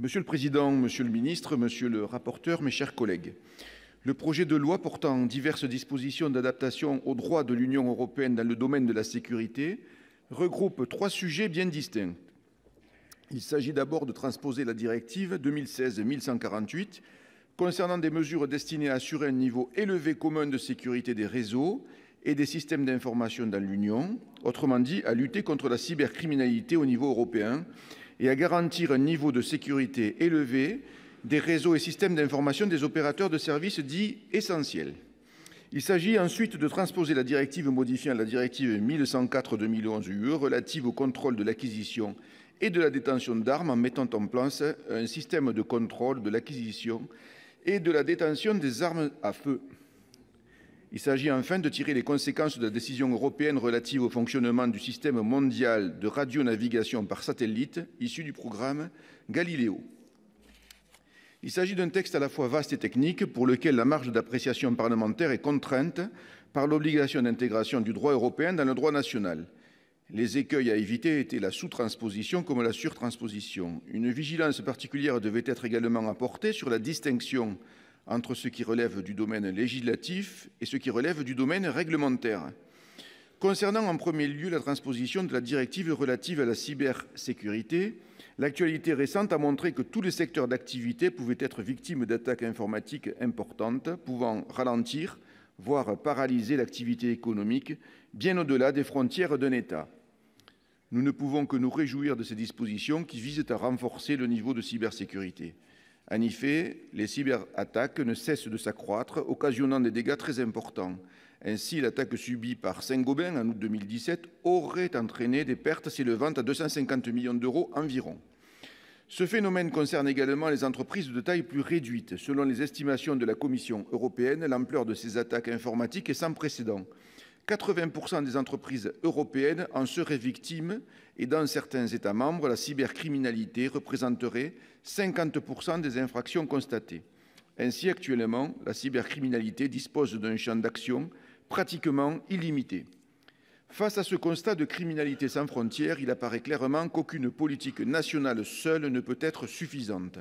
Monsieur le président, monsieur le ministre, monsieur le rapporteur, mes chers collègues, le projet de loi portant diverses dispositions d'adaptation aux droits de l'Union européenne dans le domaine de la sécurité regroupe trois sujets bien distincts. Il s'agit d'abord de transposer la directive 2016-1148 concernant des mesures destinées à assurer un niveau élevé commun de sécurité des réseaux et des systèmes d'information dans l'Union, autrement dit à lutter contre la cybercriminalité au niveau européen et à garantir un niveau de sécurité élevé des réseaux et systèmes d'information des opérateurs de services dits essentiels. Il s'agit ensuite de transposer la directive modifiant la directive 1104-2011 UE relative au contrôle de l'acquisition et de la détention d'armes en mettant en place un système de contrôle de l'acquisition et de la détention des armes à feu. Il s'agit enfin de tirer les conséquences de la décision européenne relative au fonctionnement du système mondial de radionavigation par satellite issu du programme Galileo. Il s'agit d'un texte à la fois vaste et technique pour lequel la marge d'appréciation parlementaire est contrainte par l'obligation d'intégration du droit européen dans le droit national. Les écueils à éviter étaient la sous-transposition comme la surtransposition. Une vigilance particulière devait être également apportée sur la distinction entre ce qui relève du domaine législatif et ce qui relève du domaine réglementaire. Concernant en premier lieu la transposition de la directive relative à la cybersécurité, L'actualité récente a montré que tous les secteurs d'activité pouvaient être victimes d'attaques informatiques importantes, pouvant ralentir, voire paralyser l'activité économique, bien au-delà des frontières d'un État. Nous ne pouvons que nous réjouir de ces dispositions qui visent à renforcer le niveau de cybersécurité. En effet, les cyberattaques ne cessent de s'accroître, occasionnant des dégâts très importants. Ainsi, l'attaque subie par Saint-Gobain en août 2017 aurait entraîné des pertes s'élevant à 250 millions d'euros environ. Ce phénomène concerne également les entreprises de taille plus réduite. Selon les estimations de la Commission européenne, l'ampleur de ces attaques informatiques est sans précédent. 80% des entreprises européennes en seraient victimes et dans certains États membres, la cybercriminalité représenterait 50% des infractions constatées. Ainsi, actuellement, la cybercriminalité dispose d'un champ d'action pratiquement illimitée. Face à ce constat de criminalité sans frontières, il apparaît clairement qu'aucune politique nationale seule ne peut être suffisante.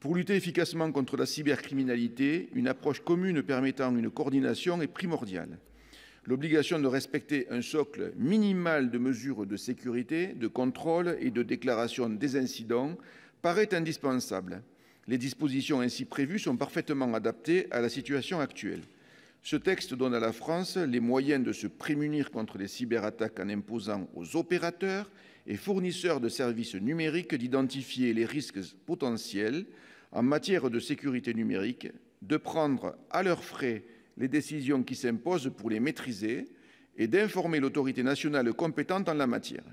Pour lutter efficacement contre la cybercriminalité, une approche commune permettant une coordination est primordiale. L'obligation de respecter un socle minimal de mesures de sécurité, de contrôle et de déclaration des incidents paraît indispensable. Les dispositions ainsi prévues sont parfaitement adaptées à la situation actuelle. Ce texte donne à la France les moyens de se prémunir contre les cyberattaques en imposant aux opérateurs et fournisseurs de services numériques d'identifier les risques potentiels en matière de sécurité numérique, de prendre à leurs frais les décisions qui s'imposent pour les maîtriser et d'informer l'autorité nationale compétente en la matière.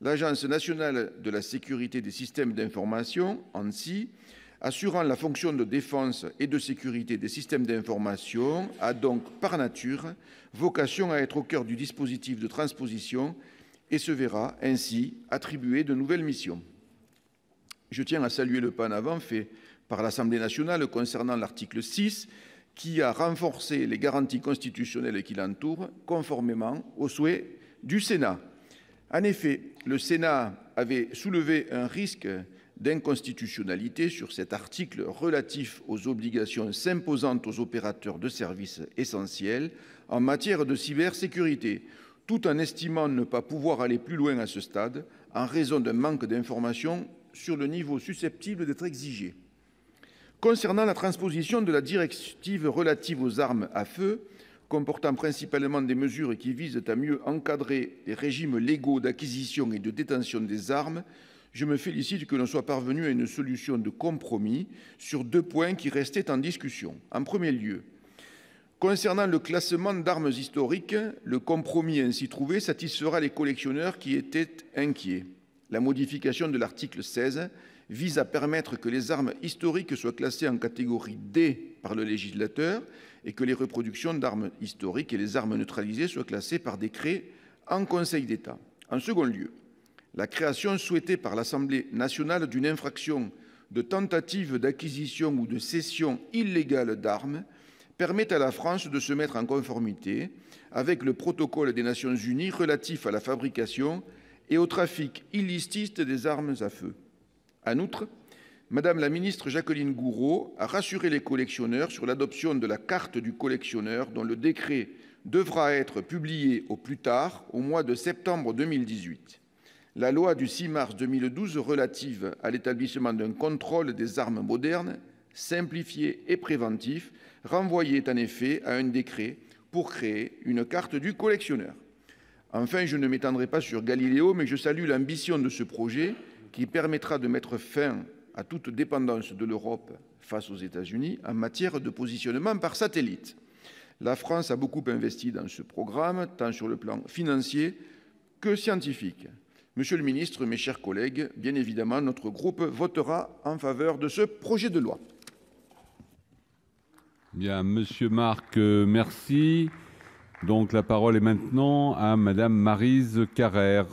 L'Agence nationale de la sécurité des systèmes d'information, ANSI, assurant la fonction de défense et de sécurité des systèmes d'information a donc, par nature, vocation à être au cœur du dispositif de transposition et se verra ainsi attribuer de nouvelles missions. Je tiens à saluer le pas en avant fait par l'Assemblée nationale concernant l'article 6 qui a renforcé les garanties constitutionnelles qui l'entourent conformément aux souhaits du Sénat. En effet, le Sénat avait soulevé un risque d'inconstitutionnalité sur cet article relatif aux obligations s'imposant aux opérateurs de services essentiels en matière de cybersécurité, tout en estimant ne pas pouvoir aller plus loin à ce stade en raison d'un manque d'informations sur le niveau susceptible d'être exigé. Concernant la transposition de la directive relative aux armes à feu, comportant principalement des mesures qui visent à mieux encadrer les régimes légaux d'acquisition et de détention des armes, je me félicite que l'on soit parvenu à une solution de compromis sur deux points qui restaient en discussion. En premier lieu, concernant le classement d'armes historiques, le compromis ainsi trouvé satisfera les collectionneurs qui étaient inquiets. La modification de l'article 16 vise à permettre que les armes historiques soient classées en catégorie D par le législateur et que les reproductions d'armes historiques et les armes neutralisées soient classées par décret en Conseil d'État. En second lieu, la création souhaitée par l'Assemblée nationale d'une infraction de tentative d'acquisition ou de cession illégale d'armes permet à la France de se mettre en conformité avec le protocole des Nations Unies relatif à la fabrication et au trafic illicite des armes à feu. En outre, Madame la ministre Jacqueline Gouraud a rassuré les collectionneurs sur l'adoption de la carte du collectionneur dont le décret devra être publié au plus tard au mois de septembre 2018 la loi du 6 mars 2012 relative à l'établissement d'un contrôle des armes modernes, simplifié et préventif, renvoyait en effet à un décret pour créer une carte du collectionneur. Enfin, je ne m'étendrai pas sur Galiléo, mais je salue l'ambition de ce projet qui permettra de mettre fin à toute dépendance de l'Europe face aux États-Unis en matière de positionnement par satellite. La France a beaucoup investi dans ce programme, tant sur le plan financier que scientifique. Monsieur le ministre, mes chers collègues, bien évidemment, notre groupe votera en faveur de ce projet de loi. Bien, monsieur Marc, euh, merci. Donc la parole est maintenant à Madame Marise Carrère.